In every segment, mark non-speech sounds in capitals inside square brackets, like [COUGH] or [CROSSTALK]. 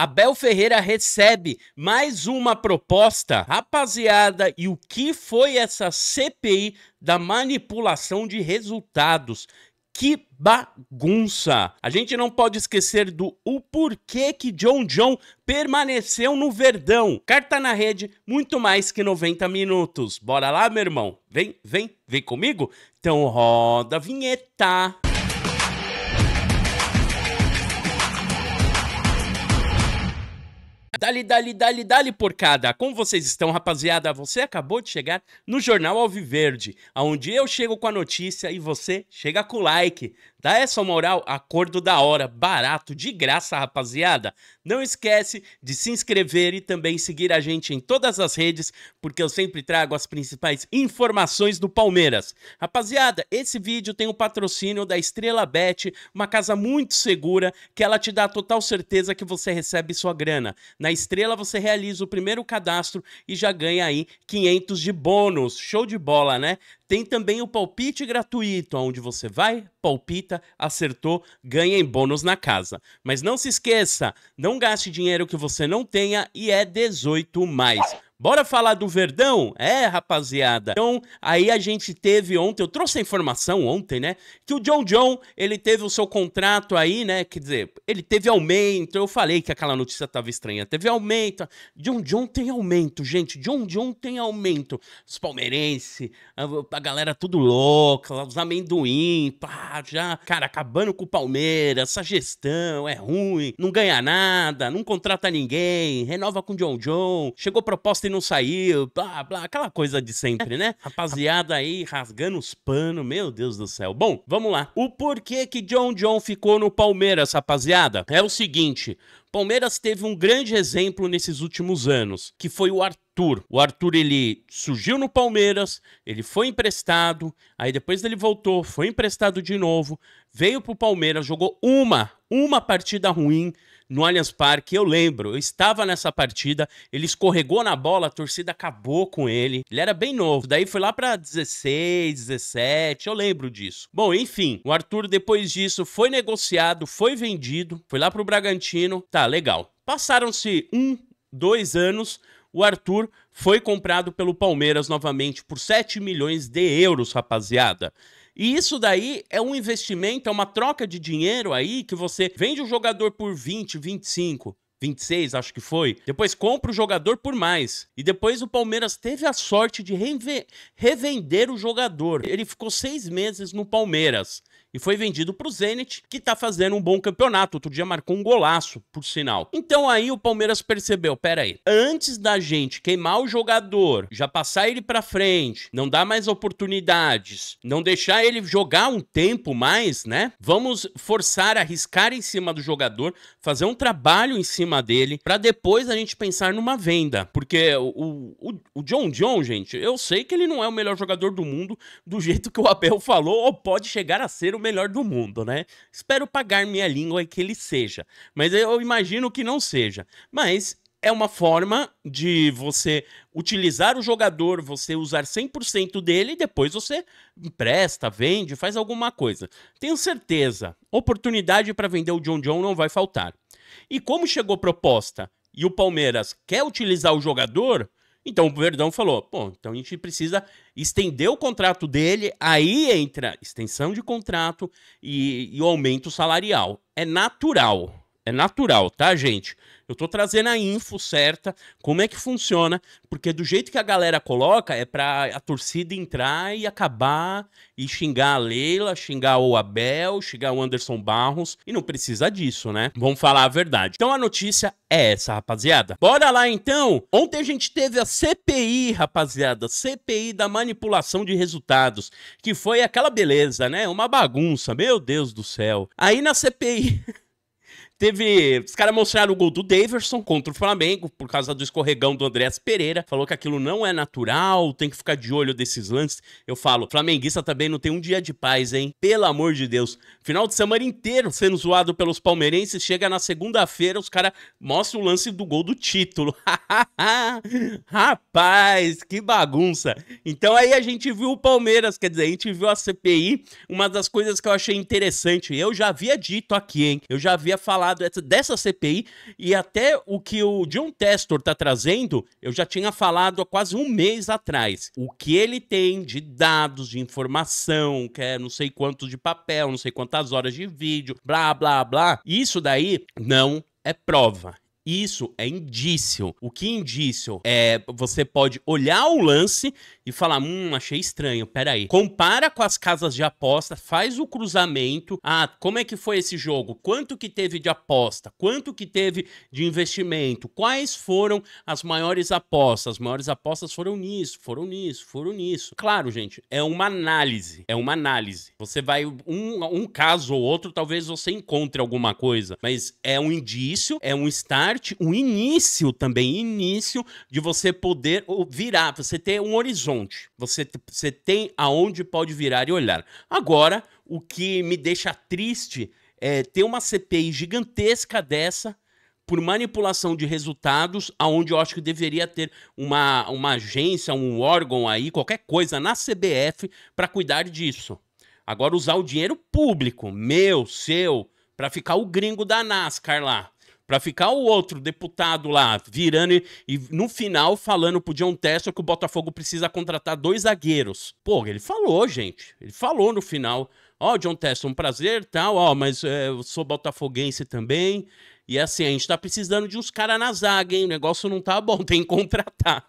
Abel Ferreira recebe mais uma proposta. Rapaziada, e o que foi essa CPI da manipulação de resultados? Que bagunça! A gente não pode esquecer do o porquê que John John permaneceu no Verdão. Carta na rede, muito mais que 90 minutos. Bora lá, meu irmão? Vem, vem, vem comigo? Então roda a vinheta. Dali, dali, dali, dali, porcada! Como vocês estão, rapaziada? Você acabou de chegar no Jornal Alviverde, onde eu chego com a notícia e você chega com o like. Dá essa moral, acordo da hora, barato, de graça, rapaziada. Não esquece de se inscrever e também seguir a gente em todas as redes, porque eu sempre trago as principais informações do Palmeiras. Rapaziada, esse vídeo tem o patrocínio da Estrela Bet, uma casa muito segura que ela te dá total certeza que você recebe sua grana. Na Estrela você realiza o primeiro cadastro e já ganha aí 500 de bônus. Show de bola, né? Tem também o palpite gratuito, onde você vai, palpita, acertou, ganha em bônus na casa. Mas não se esqueça, não gaste dinheiro que você não tenha e é 18 mais. Bora falar do Verdão? É, rapaziada. Então, aí a gente teve ontem, eu trouxe a informação ontem, né? Que o John John, ele teve o seu contrato aí, né? Quer dizer, ele teve aumento. Eu falei que aquela notícia tava estranha. Teve aumento. John John tem aumento, gente. John John tem aumento. Os palmeirenses, a galera tudo louca, os amendoim, pá, já, cara, acabando com o Palmeiras, essa gestão é ruim, não ganha nada, não contrata ninguém, renova com o John John. Chegou proposta se não saiu, blá, blá, aquela coisa de sempre, né? [LAUGHS] Rapaziada aí rasgando os panos, meu Deus do céu. Bom, vamos lá. O porquê que John John ficou no Palmeiras, rapaziada, é o seguinte. Palmeiras teve um grande exemplo nesses últimos anos, que foi o Arthur. O Arthur ele surgiu no Palmeiras, ele foi emprestado, aí depois ele voltou, foi emprestado de novo, veio pro Palmeiras, jogou uma, uma partida ruim, no Allianz Parque. Eu lembro, eu estava nessa partida, ele escorregou na bola, a torcida acabou com ele. Ele era bem novo, daí foi lá para 16, 17, eu lembro disso. Bom, enfim, o Arthur depois disso foi negociado, foi vendido, foi lá para o Bragantino. Tá, legal. Passaram-se um, dois anos, o Arthur foi comprado pelo Palmeiras novamente por 7 milhões de euros, rapaziada. E isso daí é um investimento, é uma troca de dinheiro aí que você vende o jogador por 20, 25. 26, acho que foi. Depois compra o jogador por mais. E depois o Palmeiras teve a sorte de revender o jogador. Ele ficou seis meses no Palmeiras e foi vendido para o Zenit, que está fazendo um bom campeonato. Outro dia marcou um golaço, por sinal. Então aí o Palmeiras percebeu, pera aí, antes da gente queimar o jogador, já passar ele para frente, não dar mais oportunidades, não deixar ele jogar um tempo mais, né? Vamos forçar, arriscar em cima do jogador, fazer um trabalho em cima dele, para depois a gente pensar numa venda. Porque o, o, o John John, gente, eu sei que ele não é o melhor jogador do mundo, do jeito que o Abel falou, ou pode chegar a ser o melhor do mundo, né? Espero pagar minha língua e que ele seja. Mas eu imagino que não seja. Mas é uma forma de você utilizar o jogador, você usar 100% dele e depois você empresta, vende, faz alguma coisa. Tenho certeza, oportunidade para vender o John John não vai faltar. E como chegou proposta e o Palmeiras quer utilizar o jogador, então o Verdão falou: pô, então a gente precisa estender o contrato dele, aí entra extensão de contrato e, e o aumento salarial. É natural. É natural, tá, gente? Eu tô trazendo a info certa, como é que funciona, porque do jeito que a galera coloca é pra a torcida entrar e acabar e xingar a Leila, xingar o Abel, xingar o Anderson Barros, e não precisa disso, né? Vamos falar a verdade. Então a notícia é essa, rapaziada. Bora lá então. Ontem a gente teve a CPI, rapaziada, CPI da manipulação de resultados, que foi aquela beleza, né? Uma bagunça, meu Deus do céu. Aí na CPI [LAUGHS] Teve. Os caras mostraram o gol do Daverson contra o Flamengo por causa do escorregão do Andréas Pereira. Falou que aquilo não é natural, tem que ficar de olho desses lances. Eu falo, flamenguista também não tem um dia de paz, hein? Pelo amor de Deus. Final de semana inteiro sendo zoado pelos palmeirenses. Chega na segunda-feira, os caras mostram o lance do gol do título. [LAUGHS] Rapaz, que bagunça. Então aí a gente viu o Palmeiras, quer dizer, a gente viu a CPI. Uma das coisas que eu achei interessante, eu já havia dito aqui, hein? Eu já havia falado falado dessa CPI e até o que o John Testor está trazendo, eu já tinha falado há quase um mês atrás. O que ele tem de dados, de informação, que é não sei quantos de papel, não sei quantas horas de vídeo, blá, blá, blá. Isso daí não é prova. Isso é indício. O que indício é você pode olhar o lance e falar: hum, achei estranho, peraí. Compara com as casas de aposta, faz o cruzamento. Ah, como é que foi esse jogo? Quanto que teve de aposta? Quanto que teve de investimento? Quais foram as maiores apostas? As maiores apostas foram nisso, foram nisso, foram nisso. Claro, gente, é uma análise. É uma análise. Você vai, um, um caso ou outro, talvez você encontre alguma coisa, mas é um indício, é um estágio start, um início também, início de você poder virar, você ter um horizonte, você, você tem aonde pode virar e olhar. Agora, o que me deixa triste é ter uma CPI gigantesca dessa por manipulação de resultados, aonde eu acho que deveria ter uma, uma agência, um órgão aí, qualquer coisa na CBF para cuidar disso. Agora usar o dinheiro público, meu, seu, para ficar o gringo da NASCAR lá. Para ficar o outro deputado lá virando e, e, no final falando pro John Tessor que o Botafogo precisa contratar dois zagueiros. Pô, ele falou, gente. Ele falou no final. Ó, oh, John Tessor, um prazer, tal, ó, oh, mas é, eu sou botafoguense também. E assim, a gente tá precisando de uns caras na zaga, hein? O negócio não tá bom, [LAUGHS] tem que contratar.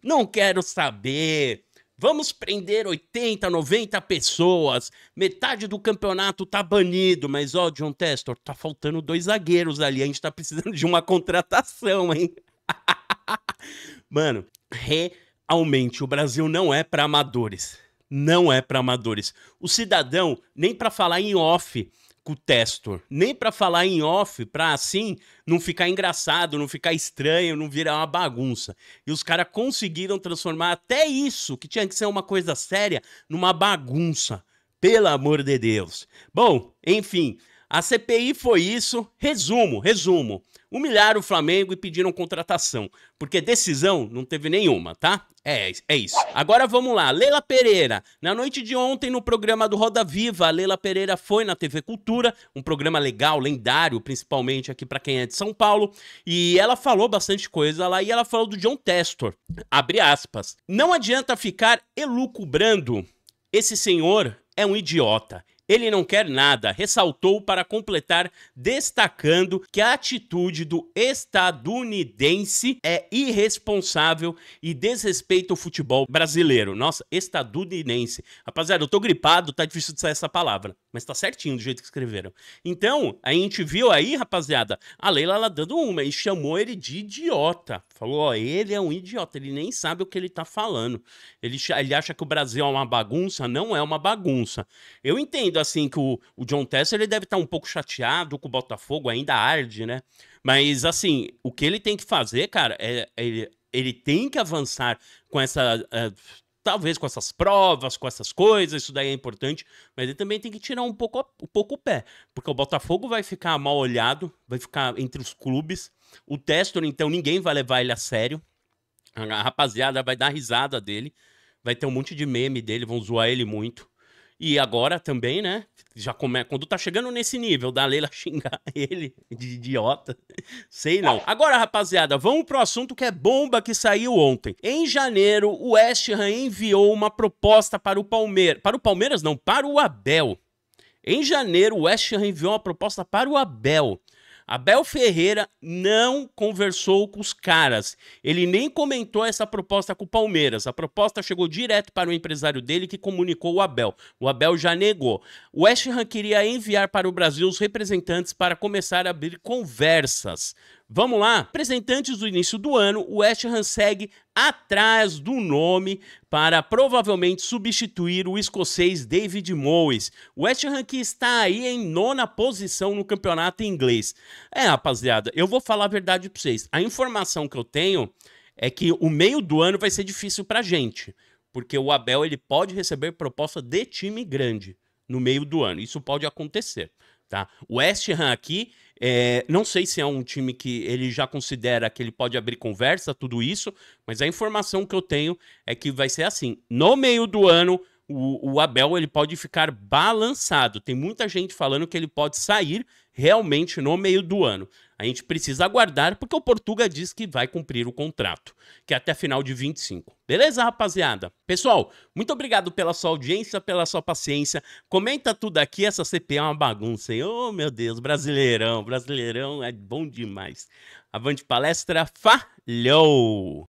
não quero saber Vamos prender 80, 90 pessoas. Metade do campeonato tá banido. Mas, ó, John Testor, tá faltando dois zagueiros ali. A gente tá precisando de uma contratação, hein? [LAUGHS] Mano, realmente o Brasil não é para amadores. Não é para amadores. O cidadão, nem para falar em off, com o Testor. Nem para falar em off, pra assim não ficar engraçado, não ficar estranho, não virar uma bagunça. E os caras conseguiram transformar até isso, que tinha que ser uma coisa séria, numa bagunça. Pelo amor de Deus. Bom, enfim. A CPI foi isso. Resumo, resumo. Humilharam o Flamengo e pediram contratação, porque decisão não teve nenhuma, tá? É, é isso. Agora vamos lá. Leila Pereira. Na noite de ontem, no programa do Roda Viva, a Leila Pereira foi na TV Cultura, um programa legal, lendário, principalmente aqui para quem é de São Paulo, e ela falou bastante coisa lá e ela falou do John Testor. Abre aspas. Não adianta ficar elucubrando. Esse senhor é um idiota. Ele não quer nada, ressaltou para completar, destacando que a atitude do estadunidense é irresponsável e desrespeita o futebol brasileiro. Nossa, estadunidense. Rapaziada, eu tô gripado, tá difícil de sair essa palavra, mas tá certinho do jeito que escreveram. Então, a gente viu aí, rapaziada, a Leila lá dando uma e chamou ele de idiota. Falou, ó, ele é um idiota, ele nem sabe o que ele tá falando. Ele, ele acha que o Brasil é uma bagunça, não é uma bagunça. Eu entendo assim que o, o John Tesser ele deve estar tá um pouco chateado com o Botafogo, ainda arde, né? Mas assim, o que ele tem que fazer, cara, é, é ele, ele tem que avançar com essa. É, talvez com essas provas, com essas coisas, isso daí é importante, mas ele também tem que tirar um pouco, um pouco o pé, porque o Botafogo vai ficar mal olhado, vai ficar entre os clubes. O Testor, então, ninguém vai levar ele a sério. A rapaziada vai dar risada dele, vai ter um monte de meme dele, vão zoar ele muito. E agora também, né? Já come... Quando tá chegando nesse nível da Leila [LAUGHS] xingar ele de idiota, sei não. Agora, rapaziada, vamos pro assunto que é bomba que saiu ontem. Em janeiro, o West Ham enviou uma proposta para o Palmeiras. Para o Palmeiras, não, para o Abel. Em janeiro, o West Ham enviou uma proposta para o Abel. Abel Ferreira não conversou com os caras. Ele nem comentou essa proposta com o Palmeiras. A proposta chegou direto para o empresário dele que comunicou o Abel. O Abel já negou. O West Ham queria enviar para o Brasil os representantes para começar a abrir conversas. Vamos lá, representantes do início do ano, o West Ham segue atrás do nome para provavelmente substituir o escocês David Moyes. O West Ham que está aí em nona posição no campeonato inglês. É, rapaziada, eu vou falar a verdade para vocês. A informação que eu tenho é que o meio do ano vai ser difícil para gente, porque o Abel ele pode receber proposta de time grande no meio do ano. Isso pode acontecer tá? O West Ham aqui, é, não sei se é um time que ele já considera que ele pode abrir conversa, tudo isso, mas a informação que eu tenho é que vai ser assim. No meio do ano, o, o Abel ele pode ficar balançado. Tem muita gente falando que ele pode sair realmente no meio do ano. A gente precisa aguardar porque o Portuga diz que vai cumprir o contrato, que é até final de 25. Beleza, rapaziada? Pessoal, muito obrigado pela sua audiência, pela sua paciência. Comenta tudo aqui, essa CP é uma bagunça, hein? Oh, meu Deus, brasileirão, brasileirão é bom demais. Avante palestra, falhou!